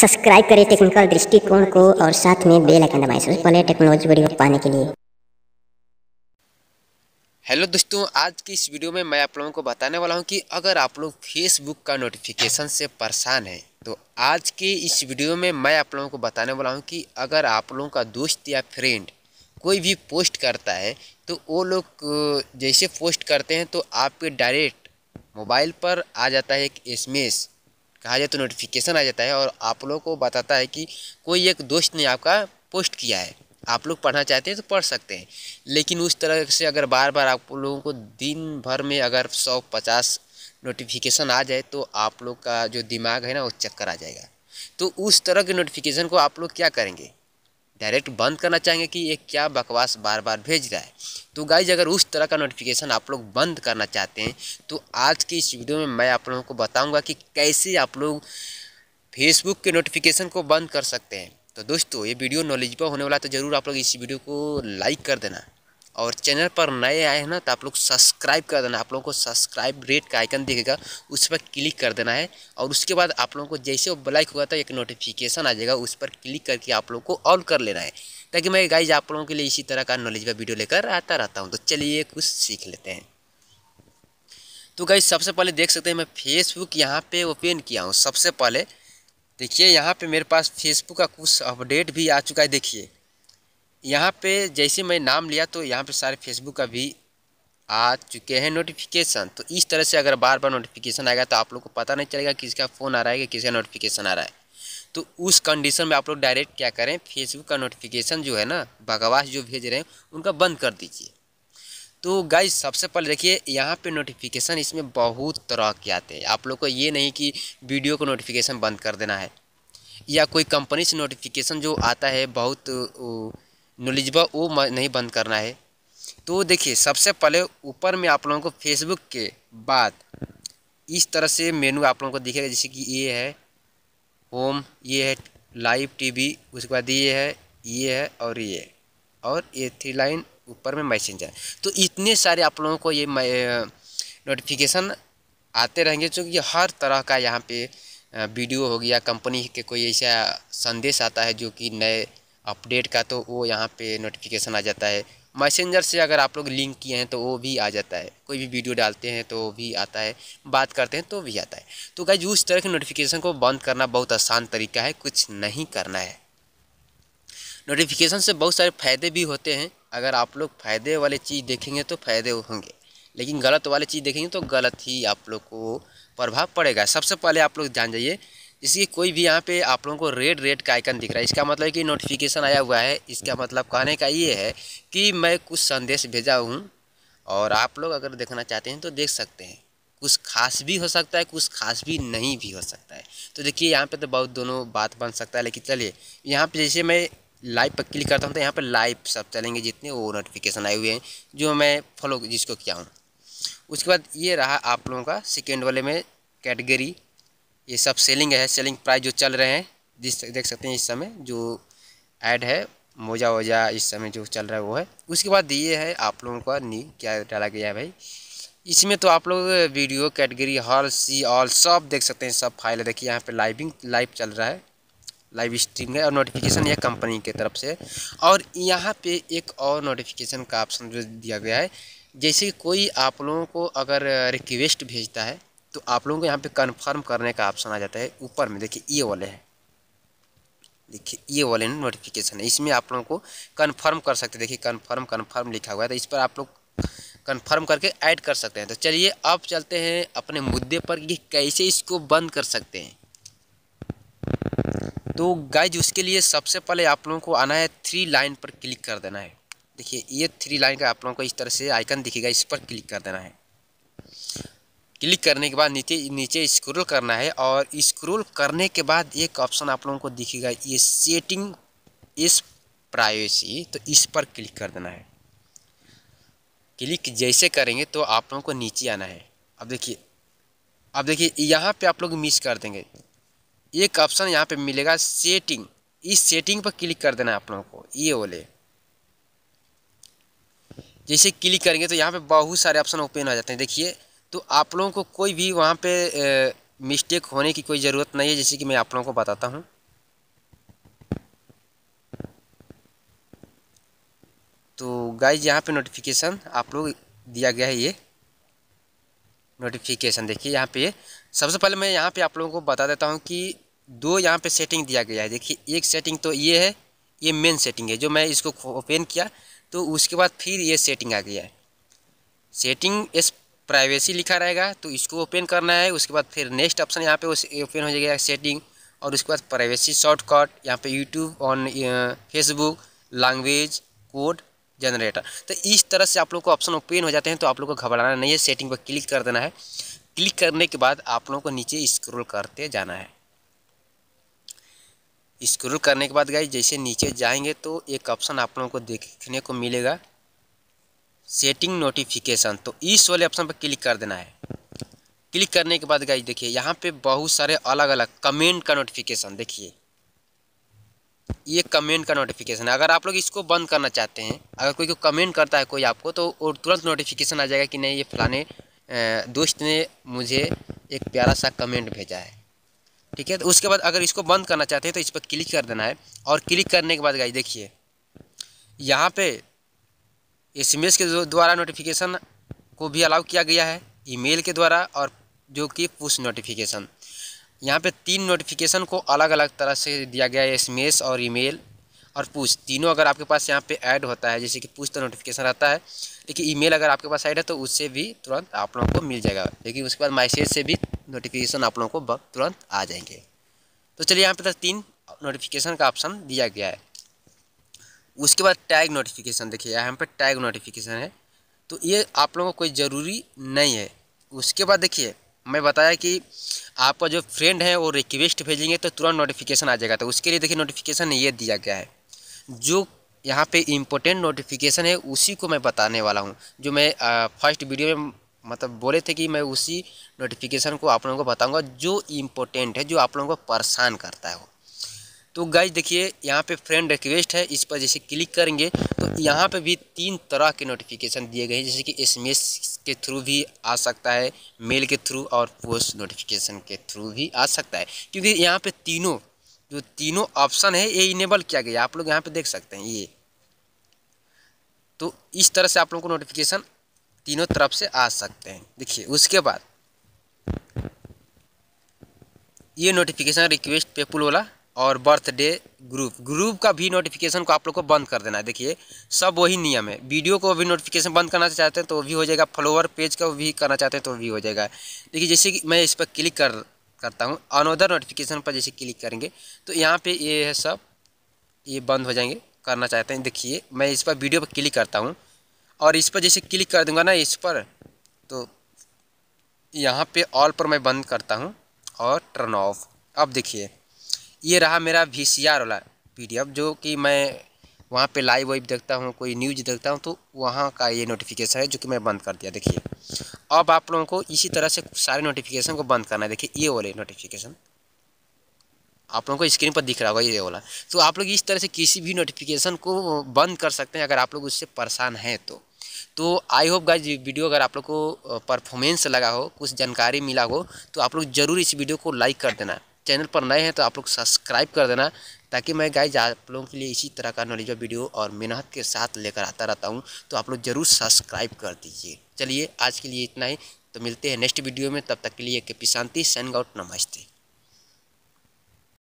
subscribe करें technical दृष्टिकोण को और साथ में बेल आइकन दबाएं सबसे पहले टेक्नोलॉजी वीडियो पाने के लिए हेलो दोस्तों आज की इस वीडियो में मैं आप लोगों को बताने वाला हूं कि अगर आप लोग फेसबुक का नोटिफिकेशन से परेशान हैं तो आज के इस वीडियो में मैं आप लोगों को बताने वाला हूं कि अगर आप लोगों का दोस्त या फ्रेंड कोई भी पोस्ट करता है तो वो लोग जैसे पोस्ट करते हैं तो आपके डायरेक्ट मोबाइल पर आ जाता है एक एस कहा जाए तो नोटिफिकेशन आ जाता है और आप लोग को बताता है कि कोई एक दोस्त ने आपका पोस्ट किया है आप लोग पढ़ना चाहते हैं तो पढ़ सकते हैं लेकिन उस तरह से अगर बार बार आप लोगों को दिन भर में अगर सौ पचास नोटिफिकेशन आ जाए तो आप लोग का जो दिमाग है ना वो चक्कर आ जाएगा तो उस तरह के नोटिफिकेशन को आप लोग क्या करेंगे डायरेक्ट बंद करना चाहेंगे कि ये क्या बकवास बार बार भेज रहा है तो गाइज अगर उस तरह का नोटिफिकेशन आप लोग बंद करना चाहते हैं तो आज की इस वीडियो में मैं आप लोगों को बताऊंगा कि कैसे आप लोग फेसबुक के नोटिफिकेशन को बंद कर सकते हैं तो दोस्तों ये वीडियो नॉलेजबल होने वाला तो ज़रूर आप लोग इस वीडियो को लाइक कर देना और चैनल पर नए आए हैं ना तो आप लोग सब्सक्राइब कर देना आप लोगों को सब्सक्राइब रेट का आइकन दिखेगा उस पर क्लिक कर देना है और उसके बाद आप लोगों को जैसे वो ब्लैक हुआ तो एक नोटिफिकेशन आ जाएगा उस पर क्लिक करके आप लोग को ऑल कर लेना है ताकि मैं गाइज आप लोगों के लिए इसी तरह का नॉलेज का वीडियो लेकर आता रहता हूँ तो चलिए कुछ सीख लेते हैं तो गाइज सबसे पहले देख सकते हैं मैं फेसबुक यहाँ पर ओपन किया हूँ सबसे पहले देखिए यहाँ पे मेरे पास फेसबुक का कुछ अपडेट भी आ चुका है देखिए यहाँ पे जैसे मैं नाम लिया तो यहाँ पे सारे फेसबुक का भी आ चुके हैं नोटिफिकेशन तो इस तरह से अगर बार बार नोटिफिकेशन आएगा तो आप लोग को पता नहीं चलेगा किसका फ़ोन आ रहा है कि किसका नोटिफिकेशन आ रहा है तो उस कंडीशन में आप लोग डायरेक्ट क्या करें फेसबुक का नोटिफिकेशन जो है ना भगवास जो भेज रहे हैं उनका बंद कर दीजिए तो गाइज सबसे पहले देखिए यहाँ पे नोटिफिकेशन इसमें बहुत तरह के आते हैं आप लोग को ये नहीं कि वीडियो को नोटिफिकेशन बंद कर देना है या कोई कंपनी से नोटिफिकेशन जो आता है बहुत नॉलेजबा वो नहीं बंद करना है तो देखिए सबसे पहले ऊपर में आप लोगों को फेसबुक के बाद इस तरह से मेनू आप लोगों को दिखेगा जैसे कि ये है होम ये है लाइव टीवी उसके बाद ये है ये है और ये और ये थ्री लाइन ऊपर में मैसेंजर तो इतने सारे आप लोगों को ये नोटिफिकेशन आते रहेंगे क्योंकि हर तरह का यहाँ पे वीडियो हो गया कंपनी के कोई ऐसा संदेश आता है जो कि नए अपडेट का तो वो यहाँ पे नोटिफिकेशन आ जाता है मैसेंजर से अगर आप लोग लिंक किए हैं तो वो भी आ जाता है कोई भी वीडियो डालते हैं तो भी आता है बात करते हैं तो भी आता है तो गाइज उस तरह के नोटिफिकेशन को बंद करना बहुत आसान तरीका है कुछ नहीं करना है नोटिफिकेशन से बहुत सारे फ़ायदे भी होते हैं अगर आप लोग फ़ायदे वाले चीज़ देखेंगे तो फ़ायदे होंगे लेकिन गलत वाले चीज़ देखेंगे तो गलत ही आप लोग को प्रभाव पड़ेगा सबसे पहले आप लोग जान जाइए इसकी कोई भी यहाँ पे आप लोगों को रेड रेड का आइकन दिख रहा है इसका मतलब कि नोटिफिकेशन आया हुआ है इसका मतलब कहने का ये है कि मैं कुछ संदेश भेजा हूँ और आप लोग अगर देखना चाहते हैं तो देख सकते हैं कुछ खास भी हो सकता है कुछ खास भी नहीं भी हो सकता है तो देखिए यहाँ पे तो बहुत दोनों बात बन सकता है लेकिन चलिए यहाँ पे जैसे मैं लाइव पर क्लिक करता हूँ तो यहाँ पर लाइव सब चलेंगे जितने वो नोटिफिकेशन आए हुए हैं जो मैं फॉलो जिसको किया हूँ उसके बाद ये रहा आप लोगों का सेकेंड वाले में कैटेगरी ये सब सेलिंग है सेलिंग प्राइस जो चल रहे हैं जिस देख सकते हैं इस समय जो ऐड है मोजा वोजा इस समय जो चल रहा है वो है उसके बाद ये है आप लोगों का नी क्या डाला गया है भाई इसमें तो आप लोग वीडियो कैटेगरी हॉल सी ऑल सब देख सकते हैं सब फाइल है देखिए यहाँ पे लाइविंग लाइव चल रहा है लाइव स्ट्रीम है और नोटिफिकेशन यह कंपनी की तरफ से और यहाँ पे एक और नोटिफिकेशन का ऑप्शन जो दिया गया है जैसे कोई आप लोगों को अगर रिक्वेस्ट भेजता है तो आप लोगों को यहाँ पे कन्फर्म करने का ऑप्शन आ जाता है ऊपर में देखिए ये वाले हैं देखिए ये वाले नोटिफिकेशन है इसमें आप लोगों को कन्फर्म कर सकते हैं देखिए कन्फर्म कन्फर्म लिखा हुआ है तो इस पर आप लोग कन्फर्म करके ऐड कर सकते हैं तो चलिए अब चलते हैं अपने मुद्दे पर कि कैसे इसको बंद कर सकते हैं तो गाइज उसके लिए सबसे पहले आप लोगों को आना है थ्री लाइन पर क्लिक कर देना है देखिए ये थ्री लाइन का आप लोगों को इस तरह से आइकन दिखेगा इस पर क्लिक कर देना है क्लिक करने के बाद नीचे नीचे स्क्रॉल करना है और स्क्रॉल करने के बाद एक ऑप्शन आप लोगों को दिखेगा ये सेटिंग इस प्राइवेसी तो इस पर क्लिक कर देना है क्लिक जैसे करेंगे तो आप लोगों को नीचे आना है अब देखिए अब देखिए यहाँ पे आप लोग मिस कर देंगे एक ऑप्शन यहाँ पे मिलेगा सेटिंग इस सेटिंग पर क्लिक कर देना है आप लोगों को ये ओले जैसे क्लिक करेंगे तो यहाँ पे बहुत सारे ऑप्शन ओपन हो जाते हैं देखिए तो आप लोगों को कोई भी वहाँ पे मिस्टेक होने की कोई ज़रूरत नहीं है जैसे कि मैं आप लोगों को बताता हूँ तो गाइज यहाँ पे नोटिफिकेशन आप लोग दिया गया है ये नोटिफिकेशन देखिए यहाँ पे सबसे पहले मैं यहाँ पे आप लोगों को बता देता हूँ कि दो यहाँ पे सेटिंग दिया गया है देखिए एक सेटिंग तो ये है ये मेन सेटिंग है जो मैं इसको ओपन किया तो उसके बाद फिर ये सेटिंग आ गया है सेटिंग इस प्राइवेसी लिखा रहेगा तो इसको ओपन करना है उसके बाद फिर नेक्स्ट ऑप्शन यहाँ पे ओपन हो जाएगा सेटिंग और उसके बाद प्राइवेसी शॉर्टकट यहाँ पे YouTube on Facebook language code generator तो इस तरह से आप लोग को ऑप्शन ओपन हो जाते हैं तो आप लोग को घबराना नहीं है सेटिंग पर क्लिक कर देना है क्लिक करने के बाद आप लोगों को नीचे स्क्रोल करते जाना है स्क्रोल करने के बाद गाइज जैसे नीचे जाएंगे तो एक ऑप्शन आप लोगों को देखने को मिलेगा सेटिंग नोटिफिकेशन तो इस वाले ऑप्शन पर क्लिक कर देना है क्लिक करने के बाद गाइज देखिए यहाँ पे बहुत सारे अलग अलग कमेंट का नोटिफिकेशन देखिए ये कमेंट का नोटिफिकेशन है अगर आप लोग इसको बंद करना चाहते हैं अगर कोई को कमेंट करता है कोई आपको तो और तुरंत नोटिफिकेशन आ जाएगा कि नहीं ये फलाने दोस्त ने मुझे एक प्यारा सा कमेंट भेजा है ठीक है तो उसके बाद अगर इसको बंद करना चाहते हैं तो इस पर क्लिक कर देना है और क्लिक करने के बाद गाइज देखिए यहाँ पर एसएमएस के द्वारा नोटिफिकेशन को भी अलाउ किया गया है ईमेल के द्वारा और जो कि पुश नोटिफिकेशन यहाँ पे तीन नोटिफिकेशन को अलग अलग तरह से दिया गया है एसएमएस और ईमेल और पुश तीनों अगर आपके पास यहाँ पे ऐड होता है जैसे कि पुश तो नोटिफिकेशन रहता है लेकिन ईमेल अगर आपके पास ऐड है तो उससे भी तुरंत आप लोगों को मिल जाएगा लेकिन उसके बाद मैसेज से भी नोटिफिकेशन आप लोगों को तुरंत आ जाएंगे तो चलिए यहाँ पे तो तीन नोटिफिकेशन का ऑप्शन दिया गया है उसके बाद टैग नोटिफिकेशन देखिए यहाँ पर टैग नोटिफिकेशन है तो ये आप लोगों को कोई ज़रूरी नहीं है उसके बाद देखिए मैं बताया कि आपका जो फ्रेंड है वो रिक्वेस्ट भेजेंगे तो तुरंत नोटिफिकेशन आ जाएगा तो उसके लिए देखिए नोटिफिकेशन ये दिया गया है जो यहाँ पे इम्पोर्टेंट नोटिफिकेशन है उसी को मैं बताने वाला हूँ जो मैं फर्स्ट वीडियो में मतलब बोले थे कि मैं उसी नोटिफिकेशन को आप लोगों को बताऊँगा जो इम्पोर्टेंट है जो आप लोगों को परेशान करता है वो तो गाइज देखिए यहाँ पे फ्रेंड रिक्वेस्ट है इस पर जैसे क्लिक करेंगे तो यहाँ पे भी तीन तरह के नोटिफिकेशन दिए गए हैं जैसे कि एसएमएस के थ्रू भी आ सकता है मेल के थ्रू और पोस्ट नोटिफिकेशन के थ्रू भी आ सकता है क्योंकि यहाँ पे तीनों जो तीनों ऑप्शन है ये इनेबल किया गया आप लोग यहाँ पर देख सकते हैं ये तो इस तरह से आप लोग को नोटिफिकेशन तीनों तरफ से आ सकते हैं देखिए उसके बाद ये नोटिफिकेशन रिक्वेस्ट पेपुल वाला और बर्थडे ग्रुप ग्रुप का भी नोटिफिकेशन को आप लोग को बंद कर देना है देखिए सब वही नियम है वीडियो को भी नोटिफिकेशन बंद करना चाहते हैं तो भी हो जाएगा फॉलोवर पेज का भी करना चाहते हैं तो भी हो जाएगा देखिए जैसे कि मैं इस पर क्लिक कर करता हूँ अनोदर नोटिफिकेशन पर जैसे क्लिक करेंगे तो यहाँ पर ये है सब ये बंद हो जाएंगे करना चाहते हैं देखिए मैं इस पर वीडियो पर क्लिक करता हूँ और इस पर जैसे क्लिक कर दूँगा ना इस पर तो यहाँ पर ऑल पर मैं बंद करता हूँ और टर्न ऑफ अब देखिए ये रहा मेरा वी वाला पी जो कि मैं वहाँ पे लाइव वाइव देखता हूँ कोई न्यूज देखता हूँ तो वहाँ का ये नोटिफिकेशन है जो कि मैं बंद कर दिया देखिए अब आप लोगों को इसी तरह से सारे नोटिफिकेशन को बंद करना है देखिए ये वाले नोटिफिकेशन आप लोगों को स्क्रीन पर दिख रहा होगा ये वाला तो आप लोग इस तरह से किसी भी नोटिफिकेशन को बंद कर सकते हैं अगर आप लोग उससे परेशान हैं तो तो आई होप गाइज वीडियो अगर आप लोग को परफॉर्मेंस लगा हो कुछ जानकारी मिला हो तो आप लोग ज़रूर इस वीडियो को लाइक कर देना चैनल पर नए हैं तो आप लोग सब्सक्राइब कर देना ताकि मैं गाइज आप लोगों के लिए इसी तरह का नॉलेज वीडियो और मेहनत के साथ लेकर आता रहता हूँ तो आप लोग ज़रूर सब्सक्राइब कर दीजिए चलिए आज के लिए इतना ही तो मिलते हैं नेक्स्ट वीडियो में तब तक के लिए के पी शांति सैन आउट नमस्ते